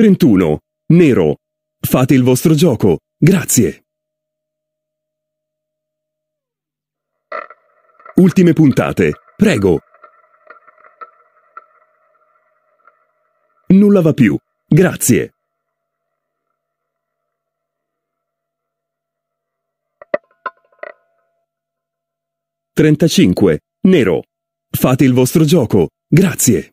31. Nero. Fate il vostro gioco. Grazie. Ultime puntate. Prego. Nulla va più. Grazie. Trentacinque. Nero. Fate il vostro gioco. Grazie.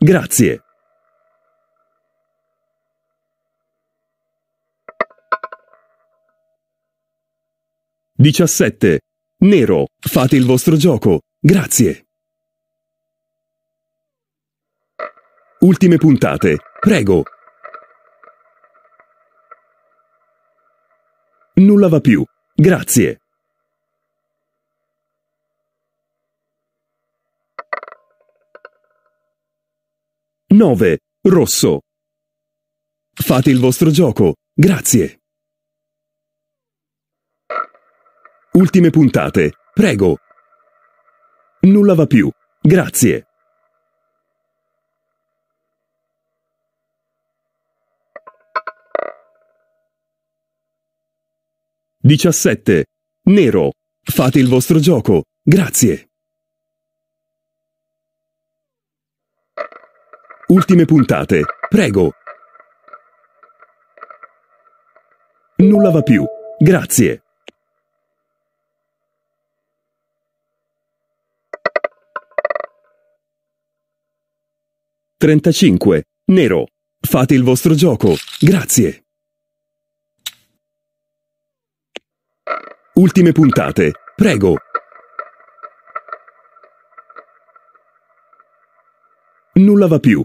Grazie. Diciassette. Nero, fate il vostro gioco. Grazie. Ultime puntate. Prego. Nulla va più. Grazie. 9. Rosso. Fate il vostro gioco. Grazie. Ultime puntate. Prego. Nulla va più. Grazie. Diciassette. Nero. Fate il vostro gioco. Grazie. Ultime puntate. Prego. Nulla va più. Grazie. Trentacinque. Nero. Fate il vostro gioco. Grazie. Ultime puntate. Prego. Nulla va più.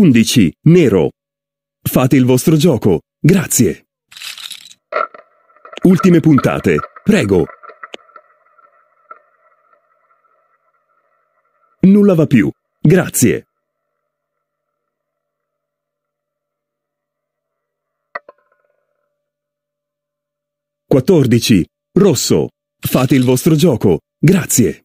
11. Nero. Fate il vostro gioco. Grazie. Ultime puntate. Prego. Nulla va più. Grazie. Quattordici. Rosso. Fate il vostro gioco. Grazie.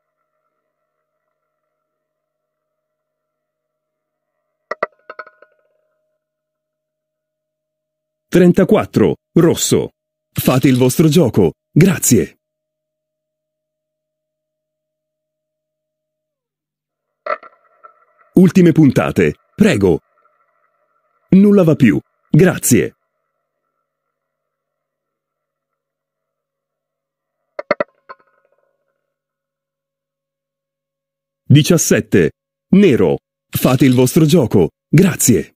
34. Rosso. Fate il vostro gioco. Grazie. Ultime puntate. Prego. Nulla va più. Grazie. Diciassette. Nero. Fate il vostro gioco. Grazie.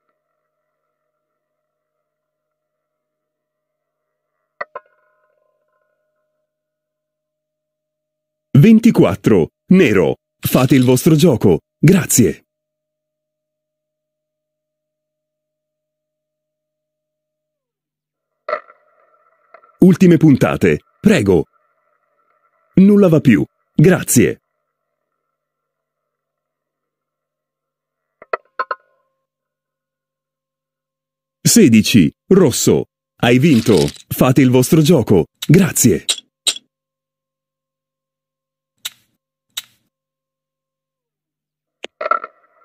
24. Nero. Fate il vostro gioco. Grazie. Ultime puntate. Prego. Nulla va più. Grazie. Sedici. Rosso. Hai vinto. Fate il vostro gioco. Grazie.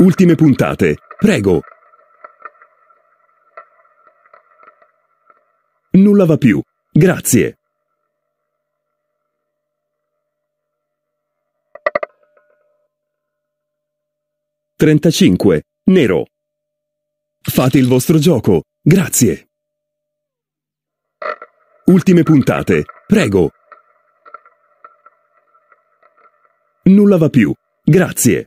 Ultime puntate. Prego. Nulla va più. Grazie. Trentacinque. Nero. Fate il vostro gioco. Grazie. Ultime puntate. Prego. Nulla va più. Grazie.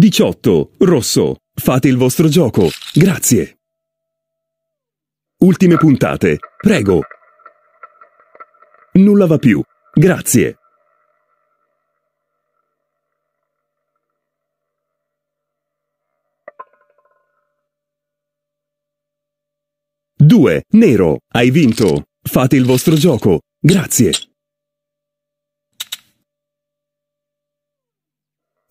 18. Rosso. Fate il vostro gioco. Grazie. Ultime puntate. Prego. Nulla va più. Grazie. Due. Nero. Hai vinto. Fate il vostro gioco. Grazie.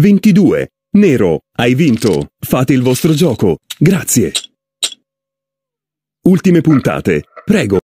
22. Nero, hai vinto. Fate il vostro gioco. Grazie. Ultime puntate. Prego.